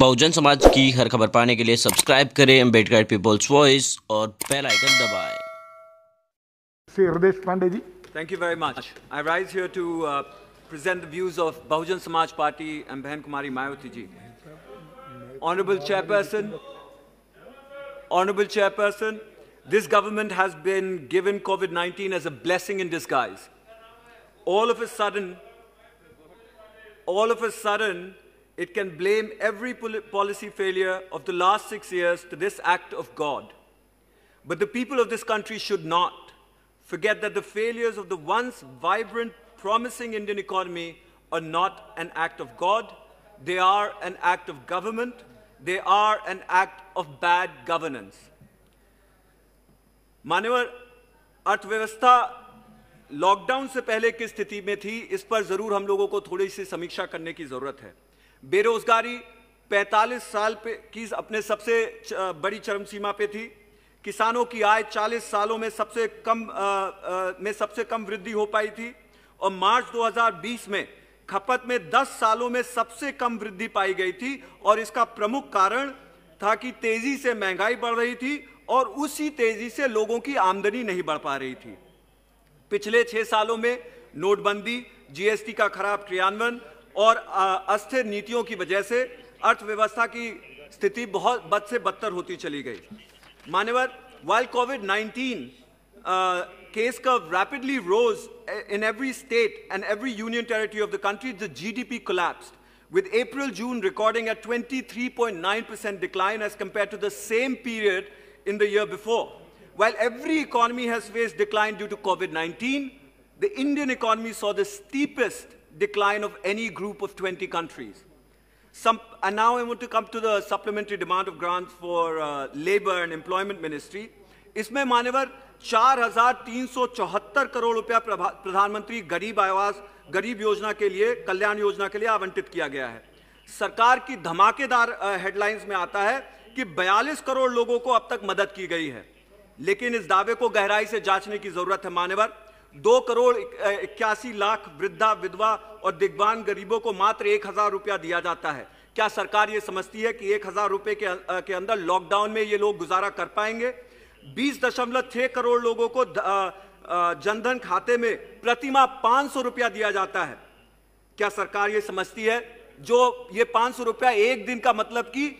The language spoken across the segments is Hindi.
बहुजन समाज की हर खबर पाने के लिए सब्सक्राइब करें अम्बेडकर पीपल्स वॉइस और बेल आइकन दबाएं। Pandey ji thank you very much I rise here to present the views of Bahujan Samaj party M Behen Kumari Mayawati ji honourable chairperson honourable chairperson this government has been given COVID 19 as a blessing in disguise all of a sudden all of a sudden It can blame every policy failure of the last six years to this act of God. But the people of this country should not forget that the failures of the once vibrant, promising Indian economy are not an act of God. They are an act of government. They are an act of bad governance. Manivar, अर्थव्यवस्था lockdown se pehle ki स्थिति में थी इस पर ज़रूर हम लोगों को थोड़ी सी समीक्षा करने की ज़रूरत है बेरोजगारी 45 साल पे की अपने सबसे बड़ी चरम सीमा पे थी किसानों की आय 40 सालों में सबसे कम आ, आ, में सबसे कम वृद्धि हो पाई थी और मार्च 2020 में खपत में 10 सालों में सबसे कम वृद्धि पाई गई थी और इसका प्रमुख कारण था कि तेजी से महंगाई बढ़ रही थी और उसी तेजी से लोगों की आमदनी नहीं बढ़ पा रही थी पिछले छह सालों में नोटबंदी जीएसटी का खराब क्रियान्वयन और अस्थिर नीतियों की वजह से अर्थव्यवस्था की स्थिति बहुत बद से बदतर होती चली गई मान्यवर while COVID-19 uh, case curve rapidly rose in every state and every union territory of the country, the GDP collapsed, with April-June recording a 23.9% decline as compared to the same period in the year before. While every economy has faced decline due to COVID-19, the Indian economy saw the steepest decline of any group of 20 countries. Some, and now I want to come to the supplementary demand of grants for uh, labor and employment ministry. इसमें मान्यवर 4,374 करोड़ रुपया प्रधानमंत्री गरीब आवास गरीब योजना के लिए कल्याण योजना के लिए आवंटित किया गया है सरकार की धमाकेदार हेडलाइंस में आता है कि 42 करोड़ लोगों को अब तक मदद की गई है लेकिन इस दावे को गहराई से जांचने की जरूरत है मान्यवर दो करोड़ इक्यासी लाख वृद्धा विधवा और दिग्वान गरीबों को मात्र एक हजार रुपया दिया जाता है क्या सरकार ये समझती है कि एक हजार रुपये के, के अंदर लॉकडाउन में ये लोग गुजारा कर पाएंगे बीस दशमलव छह करोड़ लोगों को जनधन खाते में प्रतिमा पांच सौ रुपया दिया जाता है क्या सरकार ये समझती है जो ये पांच सौ रुपया एक दिन का मतलब कि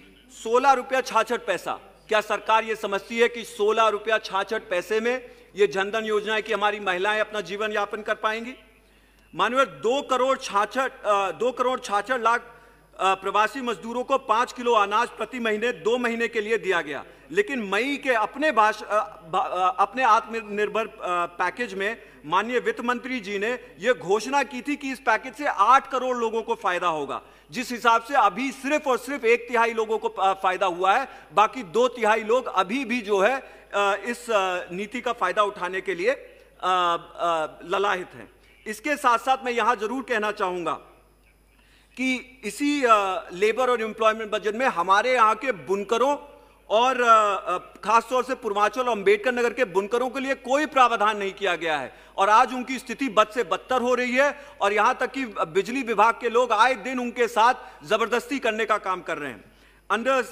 सोलह रुपया छाछठ पैसा क्या सरकार ये समझती है कि सोलह रुपया छाछठ पैसे में ये जनधन योजना है कि हमारी महिलाएं अपना जीवन यापन कर पाएंगी मानव दो करोड़ छाछठ दो करोड़ छाछठ लाख प्रवासी मजदूरों को पांच किलो अनाज प्रति महीने दो महीने के लिए दिया गया लेकिन मई के अपने भाष अपने आत्मनिर्भर पैकेज में माननीय वित्त मंत्री जी ने यह घोषणा की थी कि इस पैकेज से आठ करोड़ लोगों को फायदा होगा जिस हिसाब से अभी सिर्फ और सिर्फ एक तिहाई लोगों को फायदा हुआ है बाकी दो तिहाई लोग अभी भी जो है इस नीति का फायदा उठाने के लिए ललाहित हैं इसके साथ साथ मैं यहाँ जरूर कहना चाहूँगा कि इसी लेबर और एम्प्लॉयमेंट बजट में हमारे यहाँ के बुनकरों और खासतौर से पूर्वांचल और अम्बेडकर नगर के बुनकरों के लिए कोई प्रावधान नहीं किया गया है और आज उनकी स्थिति बद से बदतर हो रही है और यहाँ तक कि बिजली विभाग के लोग आए दिन उनके साथ ज़बरदस्ती करने का काम कर रहे हैं under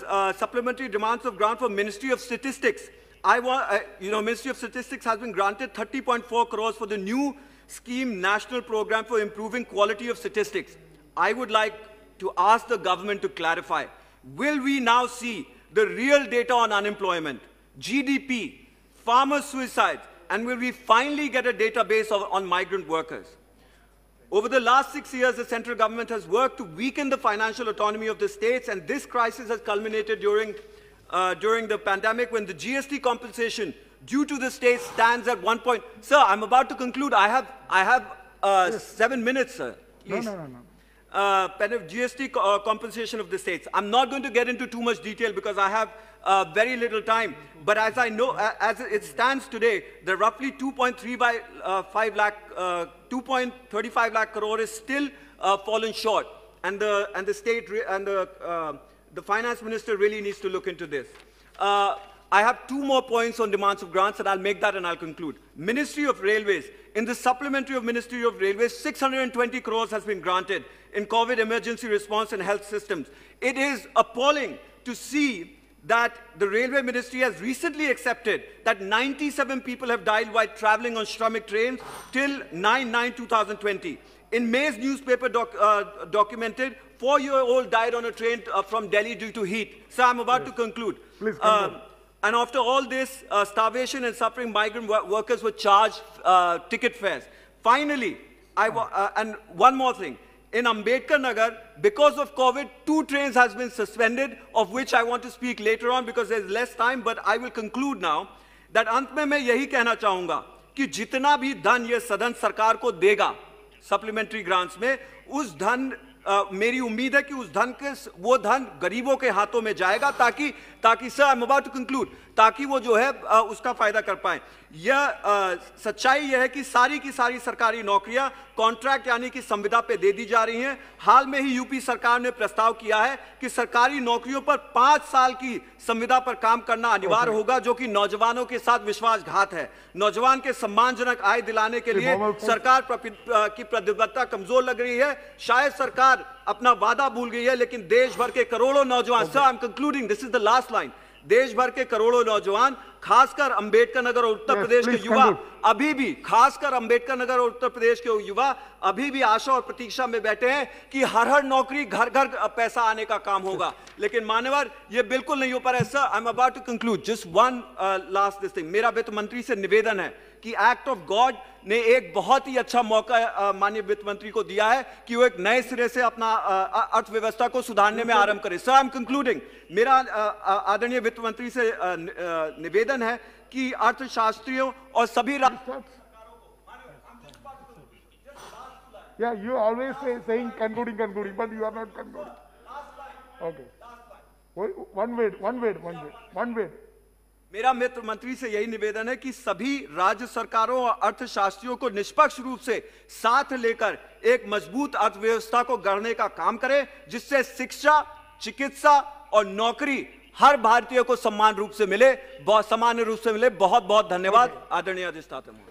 supplementary demands of grant for ministry of statistics I want, I, uh, you know, Ministry of Statistics has been granted 30.4 crores for the new scheme national program for improving quality of statistics. I would like to ask the government to clarify, will we now see the real data on unemployment, GDP, farmer suicides, and will we finally get a database of, on migrant workers? Over the last six years, the central government has worked to weaken the financial autonomy of the states, and this crisis has culminated during uh, during the pandemic when the GST compensation due to the state stands at one point. Sir, I'm about to conclude. I have, I have uh, yes. seven minutes, sir. Please. No, no, no, no. Uh, GST co uh, compensation of the states. I'm not going to get into too much detail because I have uh, very little time. But as I know, as it stands today, the roughly 2.35 uh, lakh, uh, 2.35 lakh crore is still fallen short, and the and the state and the the finance minister really needs to look into this. Uh, I have two more points on demands of grants, and I'll make that and I'll conclude. Ministry of Railways. In the supplementary of Ministry of Railways, 620 crores has been granted in COVID emergency response and health systems. It is appalling to see that the railway ministry has recently accepted that 97 people have died while traveling on Shramik trains till 9-9-2020. In May's newspaper doc, uh, documented four-year-old died on a train uh, from Delhi due to heat. So I'm about yes. to conclude. Please um, and after all this, uh, starvation and suffering migrant workers were charged uh, ticket fares. Finally, I uh, and one more thing. In Ambedkar Nagar, because of COVID, two trains has been suspended, of which I want to speak later on because there's less time, but I will conclude now that अंत में मैं यही that whatever money जितना government धन ये सदन सरकार को देगा मेरी उम्मीद है कि उस धन के वो धन गरीबों के हाथों में जाएगा ताकि ताकि sir I am about to conclude ताकि वो जो है उसका फायदा कर पाए यह सच्चाई यह है कि सारी की सारी सरकारी नौकरियां कॉन्ट्रैक्ट यानी कि संविदा पे दे दी जा रही हैं हाल में ही यूपी सरकार ने प्रस्ताव किया है कि सरकारी नौकरियों पर पांच साल की संविदा पर काम करना अनिवार्य होगा जो कि नौजवानों के साथ विश्वासघात है नौजवान के सम्मानजनक आय दिलाने के लिए सरकार की प्रतिबद्धता कमजोर लग रही है शायद सरकार अपना वादा भूल गई है लेकिन देश भर के करोड़ों नौजवान sir I am concluding this is the last line देश भर के करोड़ों नौजवान खासकर अंबेडकर नगर और उत्तर प्रदेश के युवा अभी भी खासकर अंबेडकर नगर और उत्तर प्रदेश के युवा अभी भी आशा और प्रतीक्षा में बैठे हैं कि हर हर नौकरी घर घर पैसा आने का काम होगा लेकिन मानवर ये बिल्कुल नहीं हो पा रहा है sir I am about to conclude just one last this thing मेरा वित्त तो मंत्री से निवेदन है कि एक्ट ऑफ गॉड ने एक बहुत ही अच्छा मौका माननीय वित्त मंत्री को दिया है कि वो एक नए सिरे से अपना अर्थव्यवस्था को सुधारने में आरंभ करे सर आई एम कंक्लूडिंग मेरा आदरणीय वित्त मंत्री से निवेदन है कि अर्थशास्त्रियों और सभी Yeah, you always मेरा मित्र मंत्री से यही निवेदन है कि सभी राज्य सरकारों और अर्थशास्त्रियों को निष्पक्ष रूप से साथ लेकर एक मजबूत अर्थव्यवस्था को गढ़ने का काम करें जिससे शिक्षा चिकित्सा और नौकरी हर भारतीय को सम्मान रूप से मिले बहुत सामान्य रूप से मिले बहुत बहुत धन्यवाद आदरणीय अधिष्ठाता